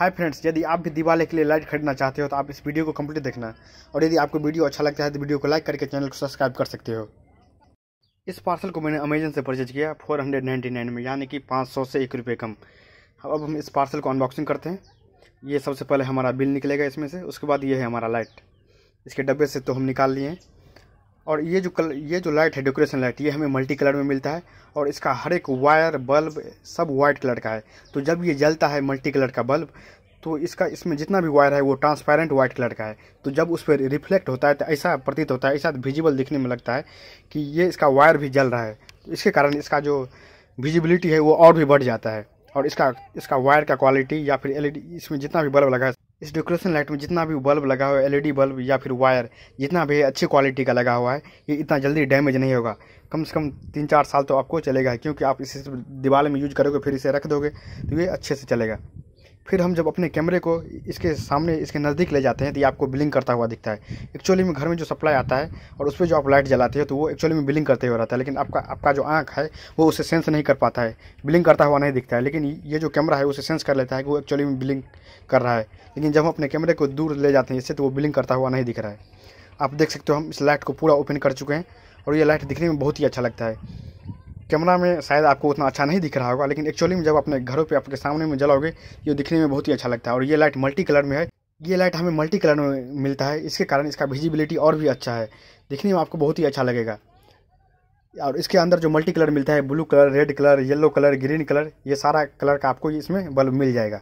hi friends यदि आप भी दिवाली के लिए लाइट खरीदना चाहते हो तो आप इस वीडियो को कम्प्लीट देखना और यदि आपको वीडियो अच्छा लगता है तो वीडियो को लाइक करके चैनल को सब्सक्राइब कर सकते हो इस पार्सल को मैंने अमेजन से परचेज किया फोर हंड्रेड नाइन्टी नाइन में यानी कि पाँच सौ से एक रुपये कम अब हम इस पार्सल को अनबॉक्सिंग करते हैं ये सबसे पहले हमारा बिल निकलेगा इसमें से उसके बाद ये है हमारा लाइट इसके डब्बे से तो हम निकाल लिए और ये जो कल ये जो लाइट है डेकोरेशन लाइट ये हमें मल्टी कलर में मिलता है और इसका हर एक वायर बल्ब सब वाइट कलर का है तो जब ये जलता है मल्टी कलर का बल्ब तो इसका इसमें जितना भी वायर है वो ट्रांसपेरेंट वाइट कलर का है तो जब उस पर रिफ्लेक्ट होता है तो ऐसा प्रतीत होता है ऐसा विजिबल दिखने में लगता है कि ये इसका वायर भी जल रहा है तो इसके कारण इसका जो विजिबिलिटी है वो और भी बढ़ जाता है और इसका इसका वायर का क्वालिटी या फिर एलईडी इसमें जितना भी बल्ब लगा है इस डेकोरेशन लाइट में जितना भी बल्ब लगा हुआ है एलईडी बल्ब या फिर वायर जितना भी अच्छी क्वालिटी का लगा हुआ है ये इतना जल्दी डैमेज नहीं होगा कम से कम तीन चार साल तो आपको चलेगा क्योंकि आप इसे दीवार में यूज करोगे फिर इसे रख दोगे तो ये अच्छे से चलेगा फिर हम जब अपने कैमरे को इसके सामने इसके नज़दीक ले जाते हैं तो ये आपको बिलिंग करता हुआ दिखता है एक्चुअली में घर में जो सप्लाई आता है और उस पर जो आप लाइट जलाते हैं तो वो एक्चुअली में बिलिंग करते हुए रहता है लेकिन आपका आपका जो आँख है वो उसे सेंस नहीं कर पाता है बिलिंग करता हुआ नहीं दिखता है लेकिन ये जो कैमरा है उसे सेंस कर लेता है कि वो एक्चुअली में बिलिंग कर रहा है लेकिन जब हम अपने कैमरे को दूर ले जाते हैं इससे तो वो बिलिंग करता हुआ नहीं दिख रहा है आप देख सकते हो हम इस लाइट को पूरा ओपन कर चुके हैं और ये लाइट दिखने में बहुत ही अच्छा लगता है कैमरा में शायद आपको उतना अच्छा नहीं दिख रहा होगा लेकिन एक्चुअली में जब अपने घरों पे आपके सामने में जलाओगे ये दिखने में बहुत ही अच्छा लगता है और ये लाइट मल्टी कलर में है ये लाइट हमें मल्टी कलर में मिलता है इसके कारण इसका विजिबिलिटी और भी अच्छा है दिखने में आपको बहुत ही अच्छा लगेगा और इसके अंदर जो मल्टी कलर मिलता है blue colour red colour yellow colour green colour ये सारा कलर का आपको इसमें बल्ब मिल जाएगा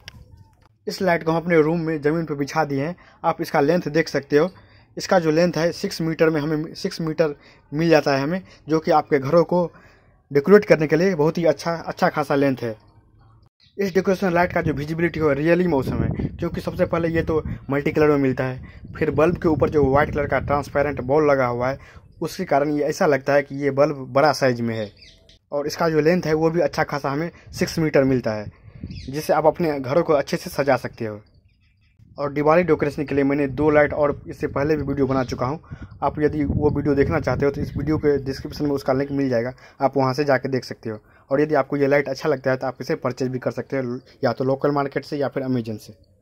इस लाइट को हम अपने रूम में ज़मीन पर बिछा दिए हैं आप इसका लेंथ देख सकते हो इसका जो लेंथ है सिक्स मीटर में हमें सिक्स मीटर मिल जाता है हमें जो कि आपके घरों को डेकोरेट करने के लिए बहुत ही अच्छा अच्छा खासा लेंथ है इस डेकोरेशन लाइट का जो विजिबिलिटी है रियली मौसम है क्योंकि सबसे पहले ये तो मल्टी कलर में मिलता है फिर बल्ब के ऊपर जो व्हाइट कलर का ट्रांसपेरेंट बॉल लगा हुआ है उसके कारण ये ऐसा लगता है कि ये बल्ब बड़ा साइज में है और इसका जो लेंथ है वो भी अच्छा खासा हमें सिक्स मीटर मिलता है जिससे आप अपने घरों को अच्छे से सजा सकते हो और दिवाली डेकोरेशन के लिए मैंने दो लाइट और इससे पहले भी वीडियो बना चुका हूँ आप यदि वो वीडियो देखना चाहते हो तो इस वीडियो के डिस्क्रिप्शन में उसका लिंक मिल जाएगा आप वहाँ से जाके देख सकते हो और यदि आपको ये लाइट अच्छा लगता है तो आप इसे परचेज भी कर सकते हो या तो लोकल मार्केट से या फिर अमेजन से